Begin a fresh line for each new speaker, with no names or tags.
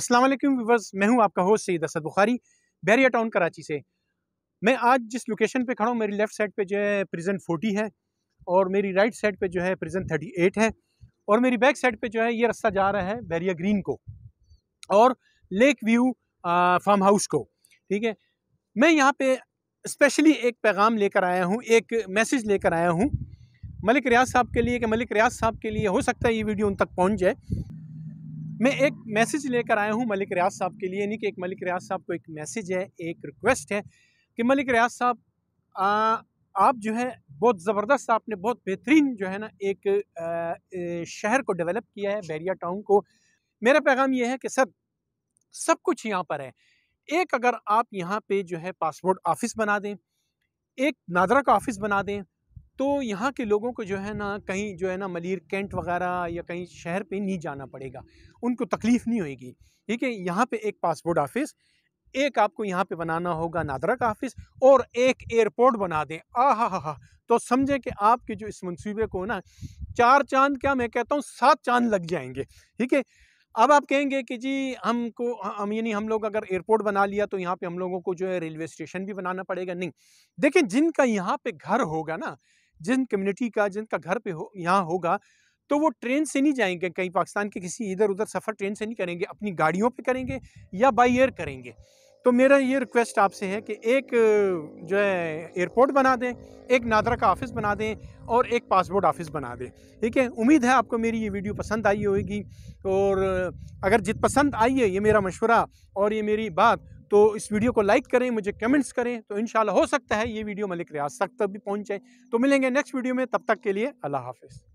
अस्सलाम वालेकुम व्यूवर्स मैं हूं आपका होस्ट सईद असद बुखारी बैरिया टाउन कराची से मैं आज जिस लोकेशन पे खड़ा हूं मेरी लेफ़्ट साइड पे जो है प्रिजन 40 है और मेरी राइट साइड पे जो है प्रिजन 38 है और मेरी बैक साइड पे जो है ये रास्ता जा रहा है बैरिया ग्रीन को और लेक व्यू फार्म हाउस को ठीक है मैं यहाँ पे स्पेशली एक पैगाम लेकर आया हूँ एक मैसेज लेकर आया हूँ मलिक रियाज साहब के लिए कि मलिक रियाज साहब के लिए हो सकता है ये वीडियो उन तक पहुँच जाए मैं एक मैसेज लेकर आया हूँ मलिक रियाज साहब के लिए यानी कि एक मलिक रियाज साहब को एक मैसेज है एक रिक्वेस्ट है कि मलिक रियाज साहब आप जो है बहुत ज़बरदस्त आपने बहुत बेहतरीन जो है ना एक शहर को डेवलप किया है बैरिया टाउन को मेरा पैगाम ये है कि सर सब कुछ यहाँ पर है एक अगर आप यहाँ पे जो है पासपोर्ट ऑफिस बना दें एक नादरा का ऑफिस बना दें तो यहाँ के लोगों को जो है ना कहीं जो है ना मलिर कैंट वगैरह या कहीं शहर पे नहीं जाना पड़ेगा उनको तकलीफ़ नहीं होगी ठीक है यहाँ पे एक पासपोर्ट ऑफिस एक आपको यहाँ पे बनाना होगा नादरा का ऑफिस और एक एयरपोर्ट बना दें आ हा हा तो समझें कि आपके जो इस मनसूबे को ना चार चांद क्या मैं कहता हूँ सात चांद लग जाएंगे ठीक है अब आप कहेंगे कि जी हमको हम यानी हम लोग अगर एयरपोर्ट बना लिया तो यहाँ पे हम लोगों को जो है रेलवे स्टेशन भी बनाना पड़ेगा नहीं देखिए जिनका यहाँ पे घर होगा ना जिन कम्युनिटी का जिनका घर पे हो यहाँ होगा तो वो ट्रेन से नहीं जाएंगे कहीं पाकिस्तान के किसी इधर उधर सफ़र ट्रेन से नहीं करेंगे अपनी गाड़ियों पे करेंगे या बाई एयर करेंगे तो मेरा ये रिक्वेस्ट आपसे है कि एक जो है एयरपोर्ट बना दें एक नादरा का ऑफ़िस बना दें और एक पासपोर्ट ऑफ़िस बना दें ठीक है उम्मीद है आपको मेरी ये वीडियो पसंद आई होगी और अगर जित पसंद आई है ये मेरा मशवरा और ये मेरी बात तो इस वीडियो को लाइक करें मुझे कमेंट्स करें तो इन हो सकता है ये वीडियो मलिक रियाज तक तक भी पहुँच जाए तो मिलेंगे नेक्स्ट वीडियो में तब तक के लिए अल्लाह हाफिज़